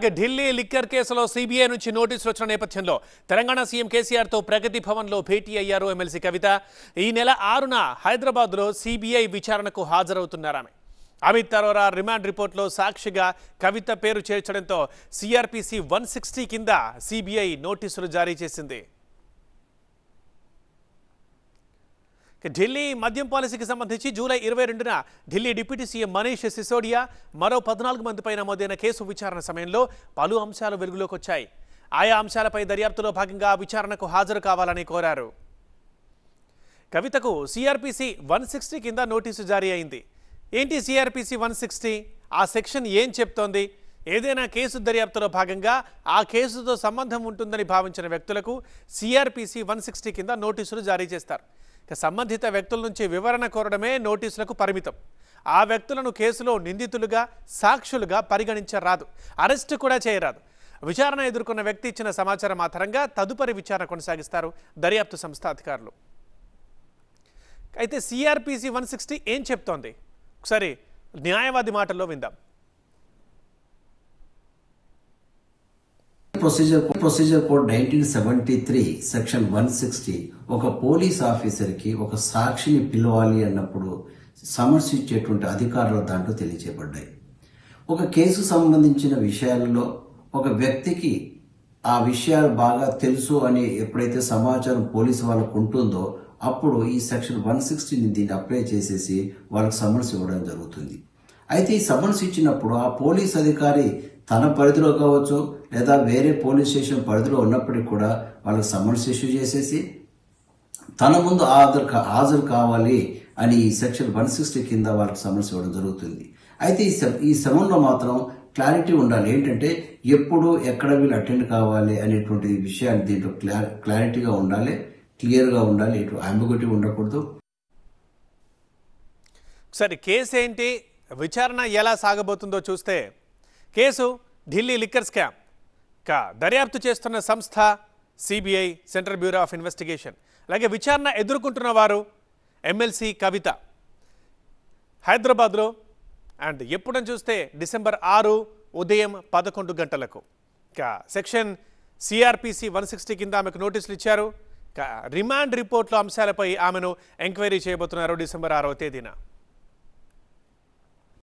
అలాగే ఢిల్లీ లిక్కర్ కేసులో సిబిఐ నుంచి నోటీసులు వచ్చిన నేపథ్యంలో తెలంగాణ సీఎం కేసీఆర్తో ప్రగతి భవన్లో భేటీ అయ్యారు ఎమ్మెల్సీ కవిత ఈ నెల ఆరున హైదరాబాద్లో సిబిఐ విచారణకు హాజరవుతున్నారామె అమిత్ అరోరా రిమాండ్ రిపోర్ట్లో సాక్షిగా కవిత పేరు చేర్చడంతో సిఆర్పిసి వన్ సిక్స్టీ కింద సిబిఐ నోటీసులు జారీ చేసింది ఢిల్లీ మద్యం పాలసీకి సంబంధించి జూలై ఇరవై రెండున ఢిల్లీ డిప్యూటీ సీఎం మనీష్ సిసోడియా మరో పద్నాలుగు మందిపై నమోదైన కేసు విచారణ సమయంలో పలు అంశాలు వెలుగులోకి వచ్చాయి ఆయా అంశాలపై దర్యాప్తులో భాగంగా విచారణకు హాజరు కావాలని కోరారు కవితకు సిఆర్పిసి వన్ సిక్స్టీ కింద నోటీసు జారీ అయింది ఏంటి సిఆర్పిసి వన్ సిక్స్టీ ఆ సెక్షన్ ఏం చెప్తోంది ఏదైనా కేసు దర్యాప్తులో భాగంగా ఆ కేసుతో సంబంధం ఉంటుందని భావించిన వ్యక్తులకు సిఆర్పిసి వన్ సిక్స్టీ కింద నోటీసులు జారీ చేస్తారు ఇక సంబంధిత వ్యక్తుల నుంచి వివరణ కోరడమే నోటీసులకు పరిమితం ఆ వ్యక్తులను కేసులో నిందితులుగా సాక్షులుగా పరిగణించరాదు అరెస్టు కూడా చేయరాదు విచారణ ఎదుర్కొన్న వ్యక్తి ఇచ్చిన సమాచారం ఆధారంగా తదుపరి విచారణ కొనసాగిస్తారు దర్యాప్తు సంస్థ అధికారులు అయితే సిఆర్పిసి వన్ సిక్స్టీ ఏం చెప్తోంది ఒకసారి న్యాయవాది మాటల్లో విందాం procedure procedure code nineteen seventy three section one sixty ఒక పోలీస్ ఆఫీసర్కి ఒక సాక్షిని పిలవాలి అన్నప్పుడు సమర్శించేటువంటి ఇచ్చేటువంటి అధికారులు దాంట్లో తెలియజేయబడ్డాయి ఒక కేసు సంబంధించిన విషయాలలో ఒక వ్యక్తికి ఆ విషయాలు బాగా తెలుసు అని ఎప్పుడైతే సమాచారం పోలీసు వాళ్ళకు ఉంటుందో అప్పుడు ఈ సెక్షన్ వన్ సిక్స్టీని దీన్ని అప్లై చేసేసి వాళ్ళకి సమన్స్ ఇవ్వడం జరుగుతుంది అయితే ఈ సమన్స్ ఇచ్చినప్పుడు ఆ పోలీస్ అధికారి తన పరిధిలో కావచ్చు లేదా వేరే పోలీస్ స్టేషన్ పరిధిలో ఉన్నప్పటికీ కూడా వాళ్ళకి సమన్స్ ఇష్యూ చేసేసి తన ముందు హాజరు హాజరు కావాలి అని ఈ సెక్షన్ వన్ సిక్స్టీ కింద వాళ్ళకి సమన్స్ ఇవ్వడం జరుగుతుంది అయితే ఈ ఈ సమన్లో మాత్రం క్లారిటీ ఉండాలి ఏంటంటే ఎప్పుడు ఎక్కడ వీళ్ళు అటెండ్ కావాలి అనేటువంటి విషయాన్ని దీంట్లో క్లారి క్లారిటీగా ఉండాలి క్లియర్గా ఉండాలి ఇటు అంబిగుటి ఉండకూడదు సరే కేసు ఏంటి విచారణ ఎలా సాగబోతుందో చూస్తే కేసు ఢిల్లీ లిక్కర్ స్కామ్ కా దర్యాప్తు చేస్తున్న సంస్థ CBI central bureau of investigation అలాగే విచారణ ఎదుర్కొంటున్న వారు ఎమ్మెల్సీ కవిత హైదరాబాద్లో అండ్ ఎప్పుడని చూస్తే డిసెంబర్ ఆరు ఉదయం పదకొండు గంటలకు ఇక సెక్షన్ సిఆర్పిసి వన్ సిక్స్టీ కింద ఆమెకు నోటీసులు ఇచ్చారు రిమాండ్ రిపోర్ట్లో అంశాలపై ఆమెను ఎంక్వైరీ చేయబోతున్నారు డిసెంబర్ ఆరవ తేదీన